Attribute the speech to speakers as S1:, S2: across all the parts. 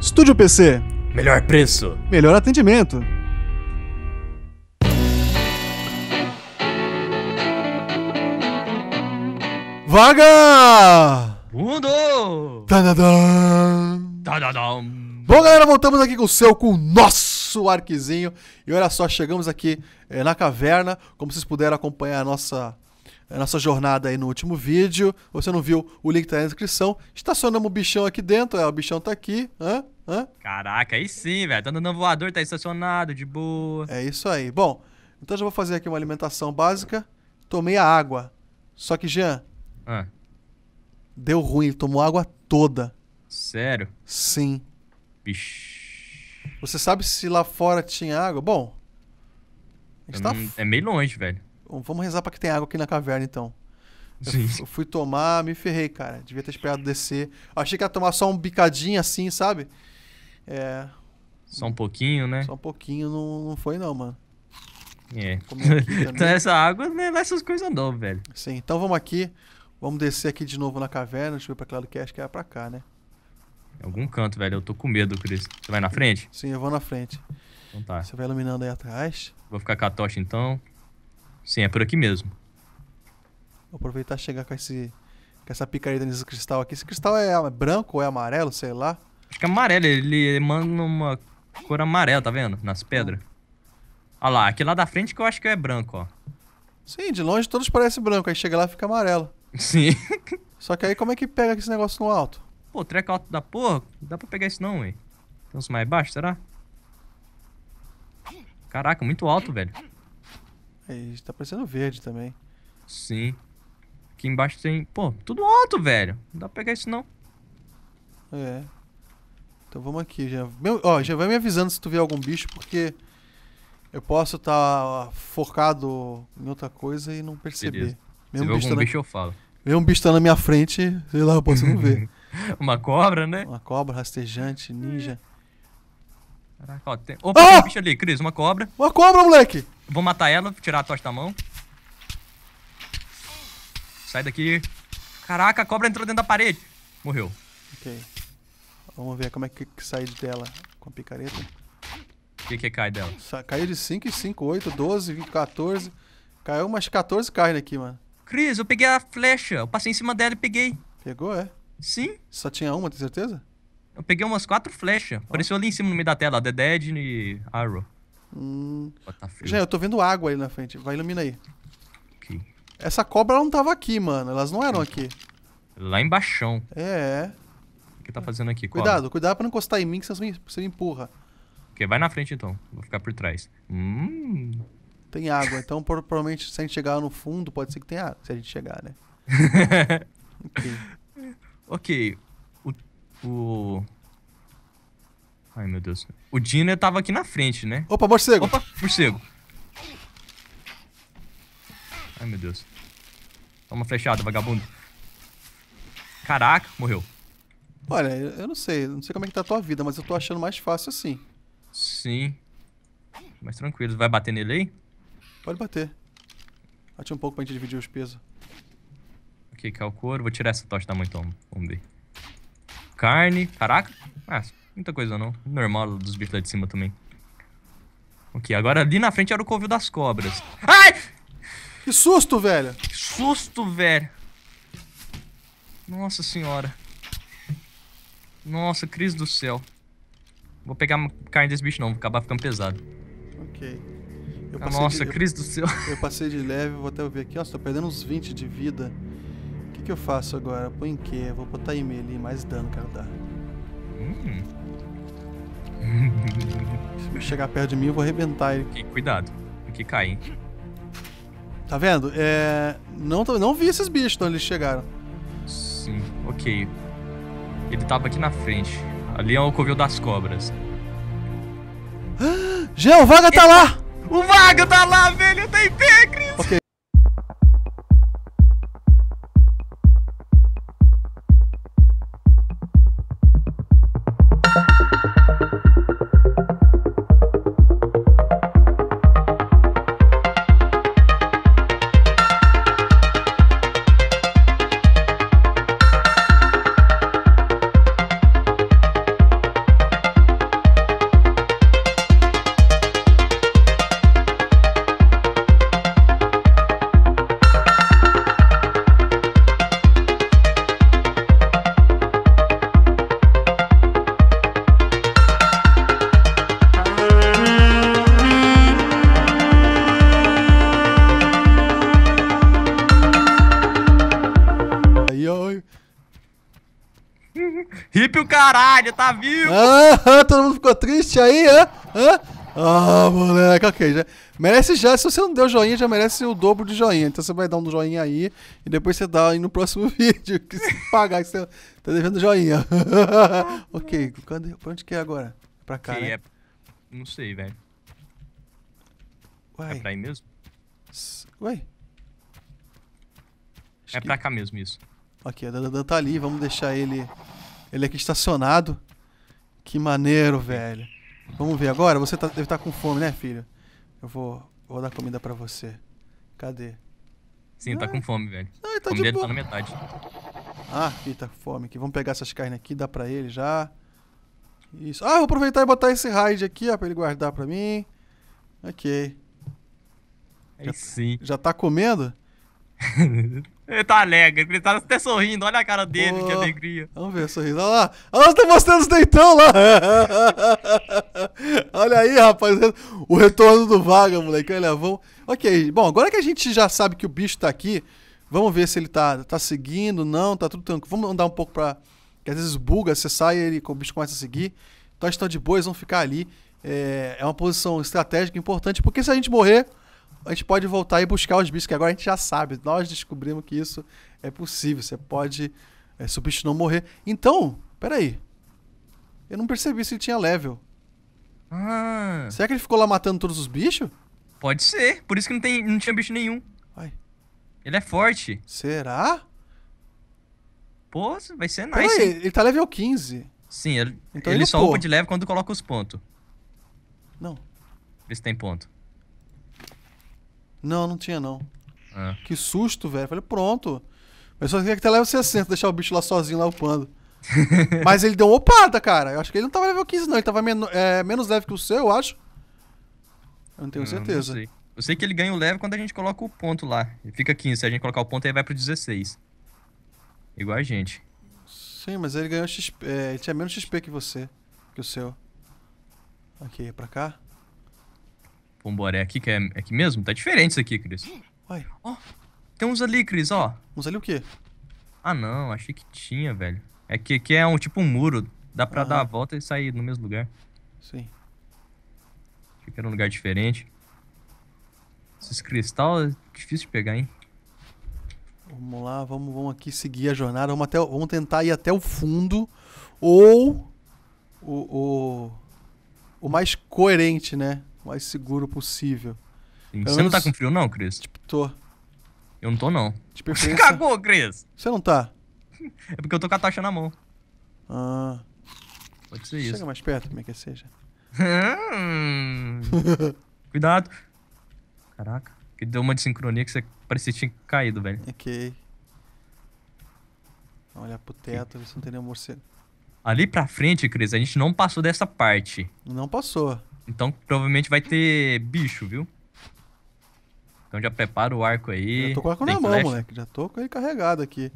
S1: Estúdio PC.
S2: Melhor preço.
S1: Melhor atendimento. Vaga! Mundo! Bom, galera, voltamos aqui com o seu, com o nosso arquizinho. E olha só, chegamos aqui eh, na caverna. Como vocês puderam acompanhar a nossa é, a nossa jornada aí no último vídeo. Você não viu, o link tá na descrição. Estacionamos o bichão aqui dentro, é, o bichão tá aqui. Hã? Hã? Caraca, aí sim, velho. Tá andando voador, tá estacionado, de boa. É isso aí. Bom, então já vou fazer aqui uma alimentação básica. Tomei a água. Só que, Jean, ah. deu ruim, ele tomou água toda. Sério? Sim. Bicho. Você sabe se lá fora tinha água? Bom.
S2: Está? É meio longe, velho.
S1: Vamos rezar pra que tem água aqui na caverna, então. Sim. Eu, fui tomar, me ferrei, cara. Devia ter esperado descer. Achei que ia tomar só um bicadinho assim, sabe? É. Só um pouquinho, né? Só um pouquinho não, não foi, não, mano.
S2: É. então essa
S1: água não é essas coisas não, velho. Sim, então vamos aqui. Vamos descer aqui de novo na caverna. Deixa eu ver pra que que é. Acho que é pra cá, né?
S2: algum canto, velho. Eu tô com medo, Cris. Você vai na frente?
S1: Sim, eu vou na frente. Então tá. Você vai iluminando aí atrás.
S2: Vou ficar com a tocha então. Sim, é por aqui mesmo.
S1: Vou aproveitar e chegar com, esse, com essa picareta nesse cristal aqui. Esse cristal é branco ou é amarelo, sei lá.
S2: Acho que é amarelo, ele manda uma cor amarela, tá vendo? Nas pedras. Olha lá, aqui lá da frente que eu acho que é branco, ó.
S1: Sim, de longe todos parecem branco, aí chega lá e fica amarelo. Sim. Só que aí como é que pega esse negócio no alto?
S2: Pô, treco alto da porra, não dá pra pegar isso não, ué. Tem uns mais baixos, será? Caraca, muito alto, velho. Aí, é, tá parecendo verde
S1: também. Sim. Aqui embaixo tem. Pô, tudo alto, velho. Não dá pra pegar isso não. É. Então vamos aqui já. Meu, ó, já vai me avisando se tu vê algum bicho, porque eu posso estar tá focado em outra coisa e não perceber. Beleza. Mesmo se bicho, algum tá bicho eu falo. Vê um bicho tá na minha frente, sei lá, eu posso não ver. Uma cobra, né? Uma cobra, rastejante, ninja. Caraca, ó,
S2: tem... Opa, ah! tem um bicho ali, Cris, uma cobra. Uma cobra, moleque! Vou matar ela, tirar a tocha da mão. Sai daqui. Caraca, a cobra entrou dentro da parede. Morreu. Ok.
S1: Vamos ver como é que sai dela com a picareta.
S2: O que, que cai dela?
S1: Caiu de 5 e 5, 8, 12, 14. Caiu umas 14 carnes aqui, mano.
S2: Cris, eu peguei a flecha. Eu passei em cima dela e peguei. Pegou, é? Sim.
S1: Só tinha uma, tem certeza?
S2: Eu peguei umas quatro flechas. Apareceu ali em cima no meio da tela, The Dead e Arrow. Hum. Já, eu tô
S1: vendo água aí na frente. Vai, ilumina aí. Okay. Essa cobra não tava aqui, mano. Elas não eram aqui.
S2: Lá embaixo. É. O que tá fazendo aqui, cobra? Cuidado,
S1: cuidado pra não encostar em mim, que você me, você me empurra.
S2: Ok, vai na frente então. Vou ficar por trás.
S1: Hum. Tem água, então provavelmente se a gente chegar no fundo, pode ser que tenha água. Se a gente chegar, né?
S2: ok. Ok. O, o, Ai, meu Deus. O Dino tava aqui na frente, né? Opa, morcego! Opa, morcego. Ai, meu Deus. Toma flechada, vagabundo. Caraca, morreu.
S1: Olha, eu não sei. Não sei como é que tá a tua vida, mas eu tô achando mais fácil assim. Sim.
S2: Mais tranquilo. Vai bater nele aí? Pode bater. Bate um pouco pra gente dividir os pesos. Ok, que é o couro. Vou tirar essa tocha da mãe, então. Vamos ver. Carne. Caraca. Ah, muita coisa não. Normal dos bichos lá de cima também. Ok, agora ali na frente era o covil das cobras.
S1: Ai! Que
S2: susto, velho! Que susto, velho! Nossa senhora. Nossa, Cris do céu. Vou pegar carne desse bicho não, vou acabar ficando pesado.
S1: Ok. Ah, nossa, de, Cris do céu. Eu passei de leve, vou até ver aqui. Nossa, tô perdendo uns 20 de vida. O que, que eu faço agora? Põe em quê? Vou botar em mais dano ela dá. Hum. Se chegar perto de mim, eu vou arrebentar ele. cuidado, porque cai, hein? Tá vendo? É... Não, não vi esses bichos quando então eles chegaram.
S2: Sim, ok. Ele tava aqui na frente. Ali é o covil das cobras.
S1: Geo, o Vaga tá lá! O Vaga tá lá, velho! Eu tenho pego! caralho, tá vivo! Ah, ah, todo mundo ficou triste aí, hã? Hã? Ah, moleque, ok. Já, merece já, se você não deu joinha, já merece o dobro de joinha. Então você vai dar um joinha aí e depois você dá aí no próximo vídeo. Que se pagar, que você tá devendo joinha. ok, quando pra onde que é agora? Pra cá, né? é... Não
S2: sei, velho. É pra ir mesmo? Ué? Acho é que... pra cá mesmo isso.
S1: Ok, a Dandan tá ali, vamos deixar ele ele aqui é estacionado. Que maneiro, velho. Vamos ver agora. Você tá, deve estar tá com fome, né, filho? Eu vou, vou dar comida para você. Cadê?
S2: Sim, ah. tá com fome, velho. Ah, ele tá fome de tá boa. tá na metade.
S1: Ah, tá com fome aqui. Vamos pegar essas carnes aqui, dá pra ele já. Isso. Ah, vou aproveitar e botar esse raid aqui, ó, pra ele guardar pra mim. Ok. Aí já, sim. Já tá comendo?
S2: ele tá alegre, ele tá até sorrindo, olha a cara dele, que alegria.
S1: Vamos ver o sorriso, olha lá. Olha lá, tá mostrando os deitão lá. olha aí, rapaz, o retorno do Vaga, moleque, olha, vamos... Ok, bom, agora que a gente já sabe que o bicho tá aqui, vamos ver se ele tá, tá seguindo, não, tá tudo tranquilo. Vamos andar um pouco pra... que às vezes buga, você sai e ele, o bicho começa a seguir. Então a gente tá de boa, eles vão ficar ali. É, é uma posição estratégica importante, porque se a gente morrer a gente pode voltar e buscar os bichos, que agora a gente já sabe. Nós descobrimos que isso é possível. Você pode. É, se o bicho não morrer. Então, peraí. Eu não percebi se ele tinha level. Ah. Será que ele ficou lá matando todos os bichos? Pode ser. Por isso que não, tem, não tinha bicho nenhum. Ai.
S2: Ele é forte.
S1: Será? Pô, vai ser nice. Peraí, ele tá level 15.
S2: Sim, ele, então ele, ele só pô. upa de level quando coloca os pontos. Não. Vê se tem ponto.
S1: Não, não tinha não. É. Que susto, velho. Falei, pronto. Mas só queria é que até leva 60, deixar o bicho lá sozinho, lá upando. Mas ele deu uma opada, cara. Eu acho que ele não tava level 15, não. Ele tava men é, menos leve que o seu, eu acho. Eu não tenho ah, certeza. Não sei.
S2: Eu sei que ele ganha o leve quando a gente coloca o ponto lá. Ele fica 15. Se a gente colocar o ponto, aí vai pro 16. Igual a gente.
S1: Sim, mas ele ganhou XP. É, ele tinha menos XP que você. Que o seu. Aqui, pra cá.
S2: Pomboré aqui, que é, é aqui mesmo? Tá diferente isso aqui, Cris. Uai. Ó, oh, tem uns ali, Cris, ó. Uns ali o quê? Ah, não, achei que tinha, velho. É que aqui é um tipo um muro. Dá pra Aham. dar a volta e sair no mesmo lugar. Sim. Achei que era um lugar diferente. Esses cristais é difícil de pegar, hein?
S1: Vamos lá, vamos, vamos aqui seguir a jornada. Vamos, até, vamos tentar ir até o fundo. Ou o, o, o mais coerente, né? mais seguro possível. Sim, você não tá com
S2: frio, não, Cris? Tipo,
S1: tô. Eu não tô, não. De preferência... Você cagou, Cris! Você não tá? É porque eu tô com a taxa na mão. Ah. Pode ser Chega isso. Chega mais perto, como é que é seja. Hum. Cuidado. Caraca,
S2: que deu uma desincronia que você parecia que tinha caído, velho.
S1: Ok. Vou olhar pro teto, ver se não tem nenhum morcego.
S2: Ali pra frente, Cris, a gente não passou dessa parte.
S1: Não passou.
S2: Então provavelmente vai ter bicho, viu? Então já prepara o arco aí. Já tô com o arco na flash. mão, moleque.
S1: Já tô com ele carregado aqui.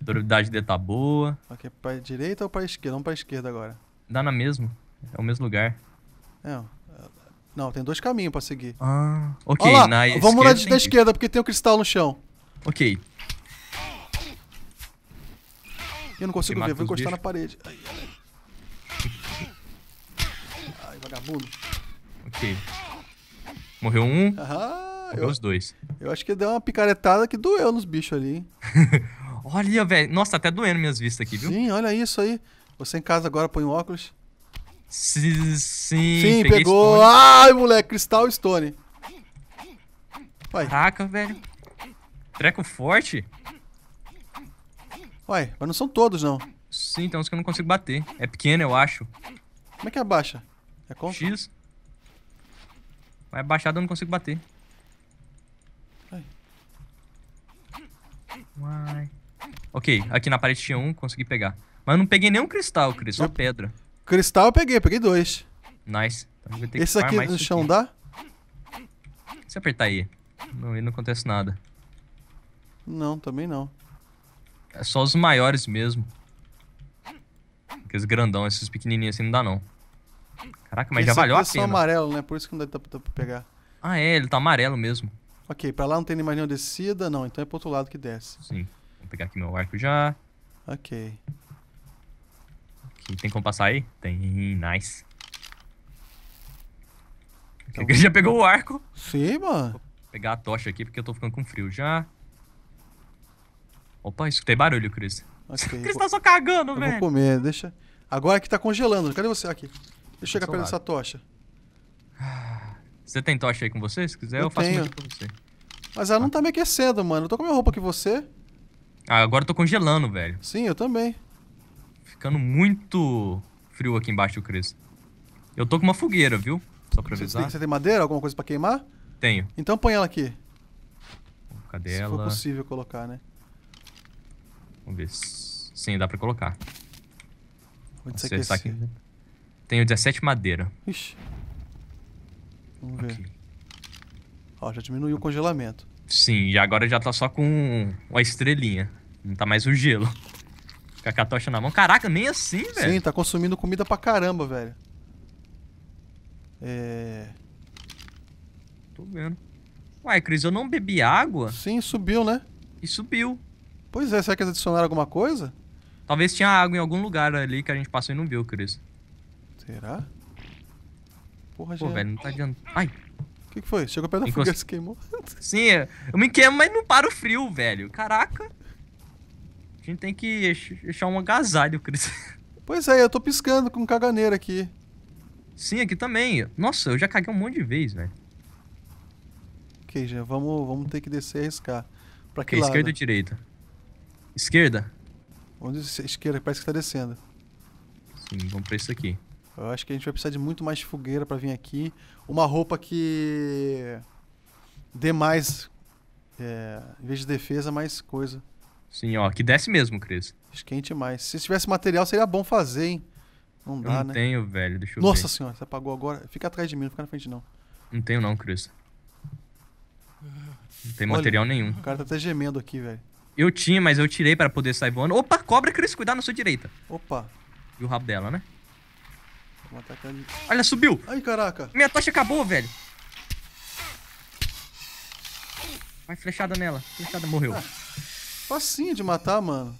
S1: Durabilidade dele tá boa. Aqui é pra direita ou pra esquerda? Vamos pra esquerda agora. Dá na mesma. É o mesmo lugar. É, é não, tem dois caminhos pra seguir. Ah, ok. Lá, na vamos lá de, da esquerda, porque tem o um cristal no chão. Ok. Eu não consigo ver, vou encostar bichos. na parede. Ai, ai, vagabundo. Morreu um, ah, morreu eu, os dois. Eu acho que deu uma picaretada que doeu nos bichos ali. olha, velho. Nossa, tá até doendo minhas vistas aqui, viu? Sim, olha isso aí. Você em casa agora põe um óculos. Sim, sim. Sim, pegou. Stone. Ai, moleque, cristal stone. Vai. Caraca, velho.
S2: Treco forte?
S1: Ué, mas não são todos, não. Sim,
S2: então os que eu não consigo bater. É pequeno, eu acho. Como é que abaixa? É como? X? Vai baixado eu não consigo bater. Uai. Ok, aqui na parede tinha um, consegui pegar. Mas eu não peguei nenhum cristal, Cris, só pedra.
S1: Cristal eu peguei, peguei dois.
S2: Nice. Então, ter Esse que aqui no chão aqui. dá? Se apertar aí. Não, aí não acontece nada.
S1: Não, também não.
S2: É só os maiores mesmo. Aqueles grandão, esses pequenininhos assim não dá não. Caraca, mas Porque já valeu a é pena.
S1: amarelo, né? Por isso que não dá pra pegar.
S2: Ah, é, ele tá amarelo mesmo.
S1: Ok, pra lá não tem mais nenhuma descida, não. Então é pro outro lado que desce. Sim.
S2: Vou pegar aqui meu arco já. Ok. Aqui, tem como passar aí? Tem, nice.
S1: Então, já pegou o arco. Sim, mano.
S2: Vou pegar a tocha aqui porque eu tô ficando com frio já. Opa, escutei barulho, Chris.
S1: Okay, Chris vou... tá só
S2: cagando, eu velho. Vou
S1: comer, deixa. Agora que tá congelando. Cadê você? Aqui. Deixa eu chegar perto dessa tocha.
S2: Ah, você tem tocha aí com você? Se quiser, eu, eu faço tenho. uma pra você.
S1: Mas ela ah. não tá me aquecendo, mano. Eu tô com a minha roupa que você.
S2: Ah, agora eu tô congelando, velho.
S1: Sim, eu também.
S2: Ficando muito frio aqui embaixo Cris. Eu tô com uma fogueira, viu? Só pra avisar. Você tem, você
S1: tem madeira? Alguma coisa pra queimar? Tenho. Então põe ela aqui.
S2: Cadê se ela? Se for possível colocar, né? Vamos ver. Sim, dá pra colocar.
S1: Vou desaquecer. Tá aqui.
S2: Tenho 17 madeira.
S1: Ixi. Vamos ver. Okay. Ó, já diminuiu o congelamento.
S2: Sim, e agora já tá só com uma estrelinha. Não tá mais o gelo. Fica com a tocha na mão. Caraca,
S1: nem assim, velho. Sim, tá consumindo comida pra caramba, velho. É... Tô vendo. Uai, Cris, eu não bebi água? Sim, subiu, né? E subiu. Pois é, será que eles adicionaram alguma coisa? Talvez tinha água em algum
S2: lugar ali que a gente passou e não viu, Cris. Será? Porra, Pô, já... É velho, não tá adiantando. Ai! O
S1: que, que, foi? Chegou perto da Encost... fogueira, se queimou.
S2: Sim, é. eu me queimo, mas não para o frio, velho. Caraca. A gente tem que achar um agasalho, Cris.
S1: Pois é, eu tô piscando com caganeira aqui.
S2: Sim, aqui também. Nossa, eu já
S1: caguei um monte de vez, velho. Ok, já vamos, vamos ter que descer e arriscar. Pra que okay, lado? esquerda ou direita? Esquerda. Onde esquerda? Parece que tá descendo. Sim, vamos pra isso aqui. Eu acho que a gente vai precisar de muito mais fogueira para vir aqui. Uma roupa que dê mais, é, em vez de defesa, mais coisa.
S2: Sim, ó, que desce mesmo, Cris.
S1: Esquente mais. Se tivesse material, seria bom fazer, hein? Não dá, eu não né? tenho, velho. Deixa eu Nossa ver. senhora, você apagou agora. Fica atrás de mim, não fica na frente, não.
S2: Não tenho, não, Cris. Não tem Olha, material nenhum. O
S1: cara tá até gemendo aqui, velho.
S2: Eu tinha, mas eu tirei para poder sair voando. Opa,
S1: cobra, Cris, cuidado na sua direita.
S2: Opa. E o rabo dela, né? atacar Olha, subiu! Ai, caraca! Minha tocha
S1: acabou, velho! Vai flechada nela. Flechada morreu. Ah, facinho de matar, mano.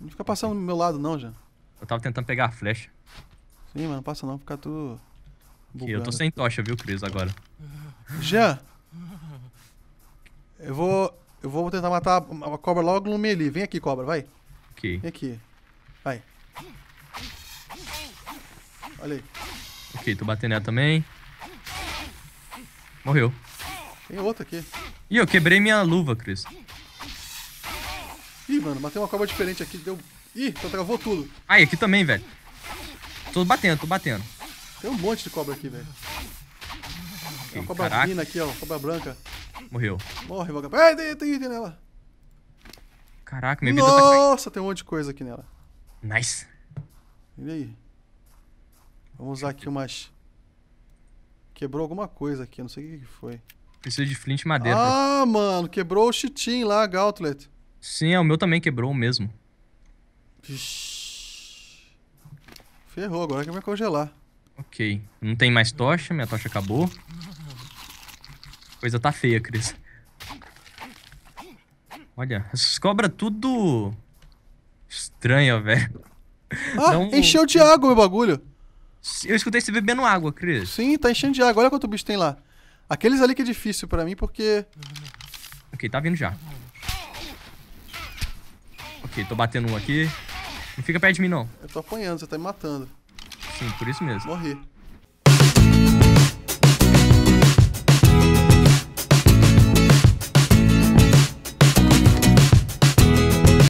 S1: Não fica passando do meu lado, não, já.
S2: Eu tava tentando pegar a flecha.
S1: Sim, mano, passa não, fica tu. Bugando. Eu tô
S2: sem tocha, viu, Cris, agora.
S1: Jean! Eu vou. Eu vou tentar matar a cobra logo no melee. Vem aqui, cobra, vai. Ok. Vem aqui. Vai.
S2: Olha aí. Ok, tô batendo nela também. Morreu.
S1: Tem outra aqui. Ih,
S2: eu quebrei minha luva, Cris.
S1: Ih, mano, matei uma cobra diferente aqui. Deu... Ih, então travou tudo.
S2: Ai, aqui também, velho. Tô batendo, tô batendo.
S1: Tem um monte de cobra aqui, velho. Tem uma cobra Caraca. fina aqui, ó. Cobra branca. Morreu. Morre, vagabundo. Ai, tem, tem item nela.
S2: Caraca, minha vida Nossa, tá...
S1: Nossa, tem um monte de coisa aqui nela. Nice. E aí? Vamos usar aqui umas. Quebrou alguma coisa aqui, não sei o que foi.
S2: Precisa de flint e madeira. Ah, mano, quebrou o chitim lá, Gautlet. Sim, é, o meu também quebrou o mesmo.
S1: Ferrou, agora que vai congelar.
S2: Ok. Não tem mais tocha, minha tocha acabou. Coisa tá feia, Cris. Olha, essas cobras tudo... Estranha, velho. Ah, encheu de
S1: água o meu bagulho. Eu escutei você bebendo água, Cris. Sim, tá enchendo de água. Olha quanto bicho tem lá. Aqueles ali que é difícil pra mim, porque...
S2: Ok, tá vindo já. Ok, tô batendo um aqui.
S1: Não fica perto de mim, não. Eu tô apanhando, você tá me matando. Sim, por isso mesmo. Morri.